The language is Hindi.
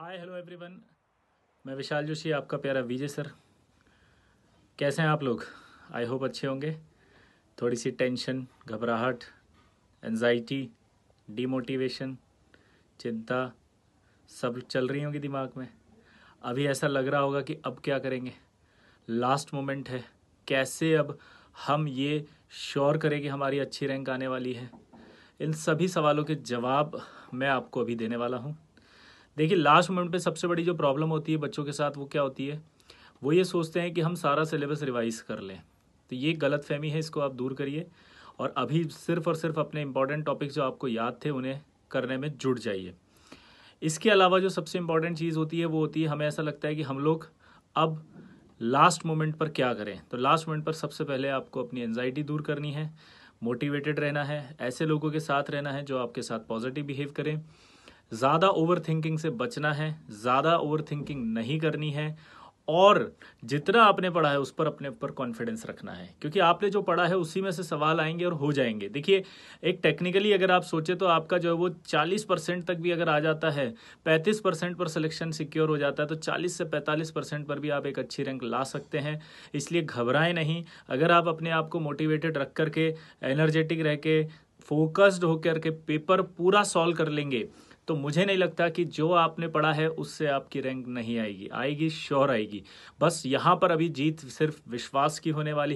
हाय हेलो एवरीवन मैं विशाल जोशी आपका प्यारा विजय सर कैसे हैं आप लोग आई होप अच्छे होंगे थोड़ी सी टेंशन घबराहट एनजाइटी डीमोटिवेशन चिंता सब चल रही होंगी दिमाग में अभी ऐसा लग रहा होगा कि अब क्या करेंगे लास्ट मोमेंट है कैसे अब हम ये श्योर करें कि हमारी अच्छी रैंक आने वाली है इन सभी सवालों के जवाब मैं आपको अभी देने वाला हूँ देखिए लास्ट मोमेंट पे सबसे बड़ी जो प्रॉब्लम होती है बच्चों के साथ वो क्या होती है वो ये सोचते हैं कि हम सारा सिलेबस रिवाइज कर लें तो ये गलत फहमी है इसको आप दूर करिए और अभी सिर्फ और सिर्फ अपने इंपॉर्टेंट टॉपिक जो आपको याद थे उन्हें करने में जुट जाइए इसके अलावा जो सबसे इम्पॉर्टेंट चीज़ होती है वो होती है हमें ऐसा लगता है कि हम लोग अब लास्ट मोमेंट पर क्या करें तो लास्ट मोमेंट पर सबसे पहले आपको अपनी एनजाइटी दूर करनी है मोटिवेटेड रहना है ऐसे लोगों के साथ रहना है जो आपके साथ पॉजिटिव बिहेव करें ज़्यादा ओवर थिंकिंग से बचना है ज़्यादा ओवर थिंकिंग नहीं करनी है और जितना आपने पढ़ा है उस पर अपने ऊपर कॉन्फिडेंस रखना है क्योंकि आपने जो पढ़ा है उसी में से सवाल आएंगे और हो जाएंगे देखिए एक टेक्निकली अगर आप सोचे तो आपका जो है वो 40 परसेंट तक भी अगर आ जाता है 35 परसेंट पर सिलेक्शन सिक्योर हो जाता है तो 40 से 45 परसेंट पर भी आप एक अच्छी रैंक ला सकते हैं इसलिए घबराएं नहीं अगर आप अपने आप को मोटिवेटेड रख करके एनर्जेटिक रह के फोकस्ड होकर के पेपर पूरा सॉल्व कर लेंगे तो मुझे नहीं लगता कि जो आपने पढ़ा है उससे आपकी रैंक नहीं आएगी आएगी श्योर आएगी बस यहां पर अभी जीत सिर्फ विश्वास की होने वाली